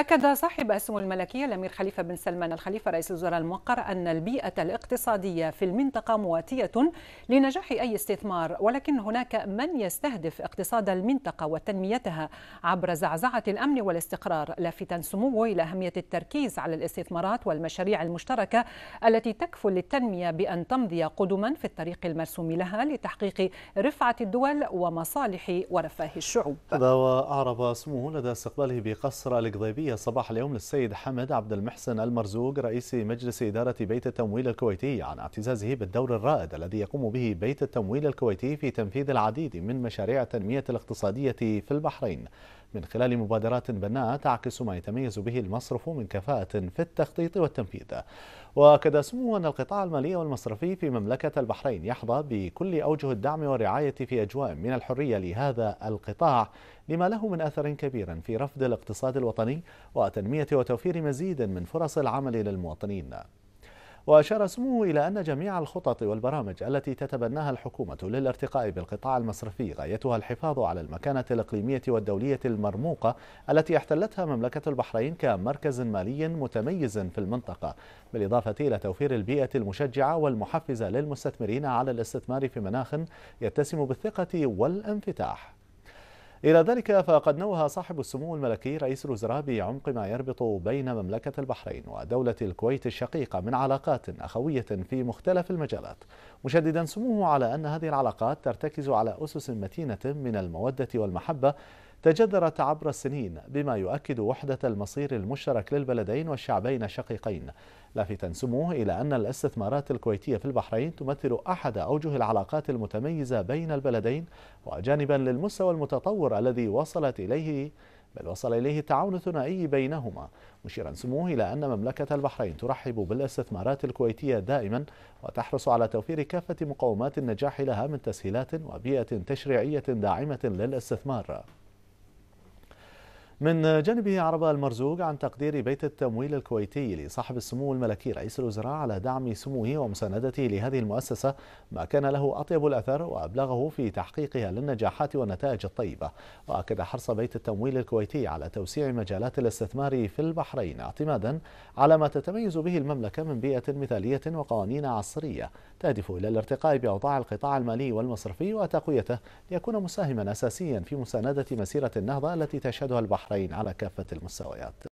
أكد صاحب السمو الملكية الأمير خليفة بن سلمان الخليفة رئيس الوزراء الموقر أن البيئة الاقتصادية في المنطقة مواتية لنجاح أي استثمار ولكن هناك من يستهدف اقتصاد المنطقة وتنميتها عبر زعزعة الأمن والاستقرار لافتا سموه إلى أهمية التركيز على الاستثمارات والمشاريع المشتركة التي تكفل للتنمية بأن تمضي قدما في الطريق المرسوم لها لتحقيق رفعة الدول ومصالح ورفاه الشعوب. هذا وأعرب سموه لدى استقباله بقصر القضيبية تحية صباح اليوم للسيد حمد عبد المحسن المرزوق رئيس مجلس إدارة بيت التمويل الكويتي عن اعتزازه بالدور الرائد الذي يقوم به بيت التمويل الكويتي في تنفيذ العديد من مشاريع التنمية الاقتصادية في البحرين من خلال مبادرات بناءة تعكس ما يتميز به المصرف من كفاءة في التخطيط والتنفيذ وأكد سمو أن القطاع المالي والمصرفي في مملكة البحرين يحظى بكل أوجه الدعم والرعاية في أجواء من الحرية لهذا القطاع لما له من أثر كبير في رفض الاقتصاد الوطني وتنمية وتوفير مزيد من فرص العمل للمواطنين وأشار سموه إلى أن جميع الخطط والبرامج التي تتبناها الحكومة للارتقاء بالقطاع المصرفي غايتها الحفاظ على المكانة الإقليمية والدولية المرموقة التي احتلتها مملكة البحرين كمركز مالي متميز في المنطقة بالإضافة إلى توفير البيئة المشجعة والمحفزة للمستثمرين على الاستثمار في مناخ يتسم بالثقة والانفتاح إلى ذلك فقد نوه صاحب السمو الملكي رئيس الوزراء بعمق ما يربط بين مملكة البحرين ودولة الكويت الشقيقة من علاقات أخوية في مختلف المجالات مشددا سموه على أن هذه العلاقات ترتكز على أسس متينة من المودة والمحبة تجذرت عبر السنين بما يؤكد وحدة المصير المشترك للبلدين والشعبين الشقيقين لافتا سموه إلى أن الاستثمارات الكويتية في البحرين تمثل أحد أوجه العلاقات المتميزة بين البلدين وجانبا للمستوى المتطور الذي وصلت إليه بل وصل إليه التعاون الثنائي بينهما مشيرا سموه إلى أن مملكة البحرين ترحب بالاستثمارات الكويتية دائما وتحرص على توفير كافة مقومات النجاح لها من تسهيلات وبيئة تشريعية داعمة للاستثمار من جانبه أعرب المرزوق عن تقدير بيت التمويل الكويتي لصاحب السمو الملكي رئيس الوزراء على دعم سموه ومساندته لهذه المؤسسة ما كان له أطيب الأثر وأبلغه في تحقيقها للنجاحات والنتائج الطيبة وأكد حرص بيت التمويل الكويتي على توسيع مجالات الاستثمار في البحرين اعتمادا على ما تتميز به المملكة من بيئة مثالية وقوانين عصرية تهدف إلى الارتقاء بأوضاع القطاع المالي والمصرفي وتقويته ليكون مساهما أساسيا في مساندة مسيرة النهضة التي تشهدها البحر البحرين على كافة المستويات